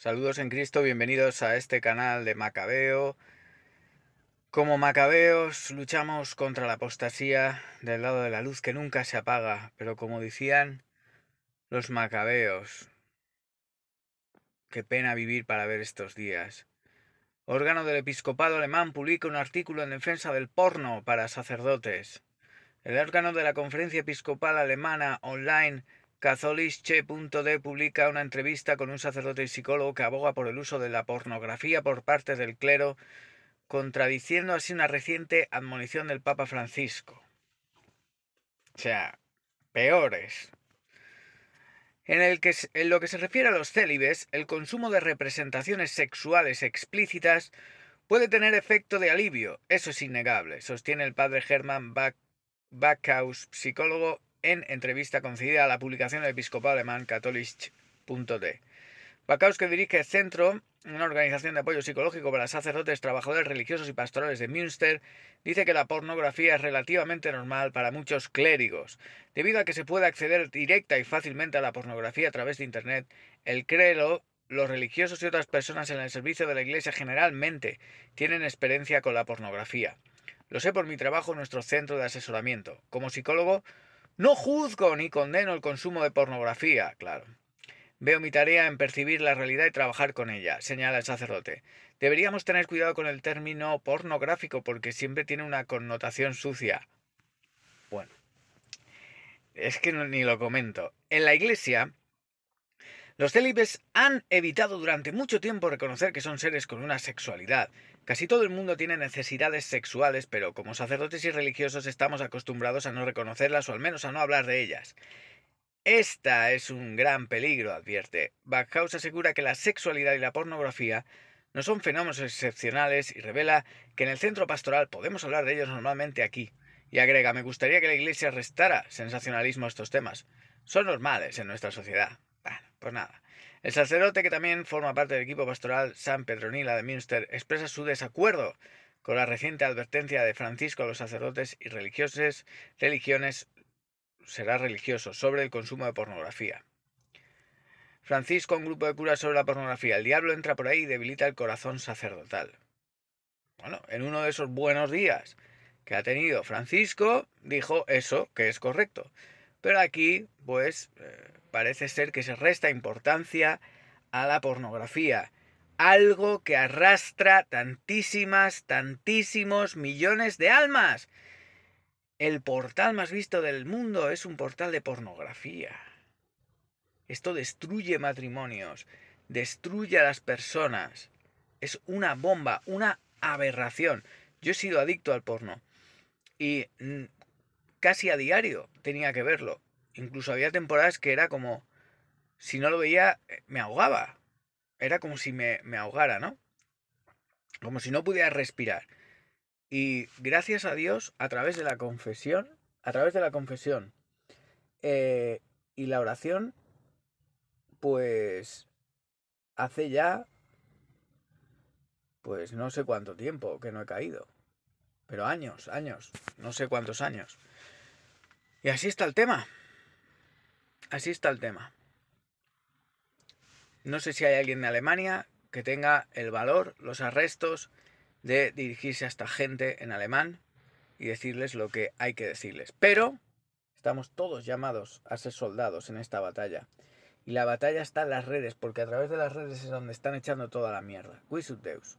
Saludos en Cristo, bienvenidos a este canal de Macabeo. Como macabeos luchamos contra la apostasía del lado de la luz que nunca se apaga, pero como decían los macabeos, qué pena vivir para ver estos días. Órgano del Episcopado Alemán publica un artículo en defensa del porno para sacerdotes. El órgano de la Conferencia Episcopal Alemana Online Catholicche.de publica una entrevista con un sacerdote y psicólogo que aboga por el uso de la pornografía por parte del clero, contradiciendo así una reciente admonición del Papa Francisco. O sea, peores. En, en lo que se refiere a los célibes, el consumo de representaciones sexuales explícitas puede tener efecto de alivio, eso es innegable, sostiene el padre Germán Backhaus, psicólogo en entrevista concedida a la publicación Episcopal alemán, alemán Bacaus que dirige Centro, una organización de apoyo psicológico para sacerdotes, trabajadores religiosos y pastorales de Münster, dice que la pornografía es relativamente normal para muchos clérigos. Debido a que se puede acceder directa y fácilmente a la pornografía a través de Internet, el crelo los religiosos y otras personas en el servicio de la Iglesia generalmente tienen experiencia con la pornografía. Lo sé por mi trabajo en nuestro centro de asesoramiento. Como psicólogo, no juzgo ni condeno el consumo de pornografía, claro. Veo mi tarea en percibir la realidad y trabajar con ella, señala el sacerdote. Deberíamos tener cuidado con el término pornográfico porque siempre tiene una connotación sucia. Bueno, es que ni lo comento. En la iglesia los célibes han evitado durante mucho tiempo reconocer que son seres con una sexualidad. Casi todo el mundo tiene necesidades sexuales, pero como sacerdotes y religiosos estamos acostumbrados a no reconocerlas o al menos a no hablar de ellas. Esta es un gran peligro, advierte. Backhaus asegura que la sexualidad y la pornografía no son fenómenos excepcionales y revela que en el centro pastoral podemos hablar de ellos normalmente aquí. Y agrega, me gustaría que la Iglesia restara sensacionalismo a estos temas. Son normales en nuestra sociedad. Pues nada. El sacerdote, que también forma parte del equipo pastoral San Nila de Münster, expresa su desacuerdo con la reciente advertencia de Francisco a los sacerdotes y religiosos religiones, será religioso, sobre el consumo de pornografía. Francisco, un grupo de curas sobre la pornografía. El diablo entra por ahí y debilita el corazón sacerdotal. Bueno, en uno de esos buenos días que ha tenido Francisco, dijo eso, que es correcto. Pero aquí, pues, eh, parece ser que se resta importancia a la pornografía. Algo que arrastra tantísimas, tantísimos millones de almas. El portal más visto del mundo es un portal de pornografía. Esto destruye matrimonios, destruye a las personas. Es una bomba, una aberración. Yo he sido adicto al porno y mm, casi a diario tenía que verlo. Incluso había temporadas que era como, si no lo veía, eh, me ahogaba. Era como si me, ahogara, ¿no? Como si no pudiera respirar. Y gracias a Dios, a través de la confesión, a través de la confesión eh, y la oración, pues hace ya, pues no sé cuánto tiempo que no he caído, pero años, años, no sé cuántos años. Y así está el tema así está el tema. No sé si hay alguien de Alemania que tenga el valor, los arrestos, de dirigirse a esta gente en alemán y decirles lo que hay que decirles. Pero estamos todos llamados a ser soldados en esta batalla. Y la batalla está en las redes, porque a través de las redes es donde están echando toda la mierda. Quis Deus.